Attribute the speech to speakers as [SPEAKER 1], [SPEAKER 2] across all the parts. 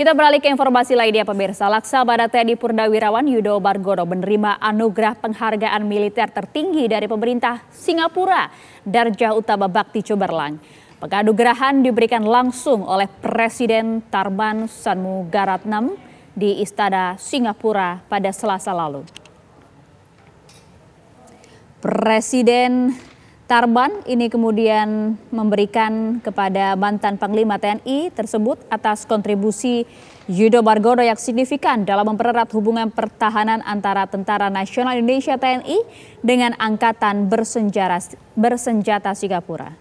[SPEAKER 1] Kita beralih ke informasi lainnya pemirsa. Laksamana TNI Purnawirawan Yudo Bargono menerima anugerah penghargaan militer tertinggi dari pemerintah Singapura, Darjah Utama Bakti Cemerlang. Penganugerahan diberikan langsung oleh Presiden Tarman Sanmugaratnam di Istana Singapura pada Selasa lalu. Presiden Tarban ini kemudian memberikan kepada mantan Panglima TNI tersebut atas kontribusi Yudo Margono yang signifikan dalam mempererat hubungan pertahanan antara Tentara Nasional Indonesia TNI dengan Angkatan Bersenjata Singapura.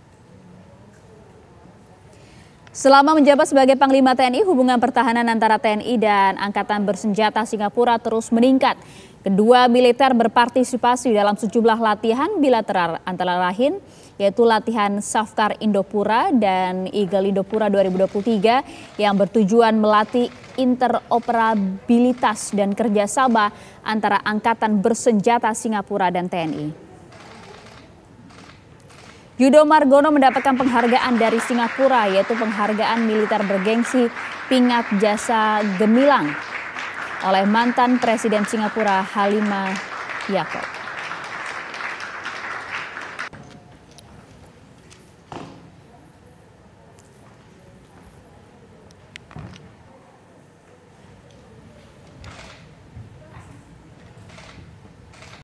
[SPEAKER 1] Selama menjabat sebagai Panglima TNI, hubungan pertahanan antara TNI dan Angkatan Bersenjata Singapura terus meningkat. Kedua militer berpartisipasi dalam sejumlah latihan bilateral antara lain yaitu latihan Safkar Indopura dan Eagle Indopura 2023 yang bertujuan melatih interoperabilitas dan kerjasama antara Angkatan Bersenjata Singapura dan TNI. Yudo Margono mendapatkan penghargaan dari Singapura yaitu penghargaan militer bergengsi Pingat Jasa Gemilang oleh mantan Presiden Singapura Halimah Yaakob.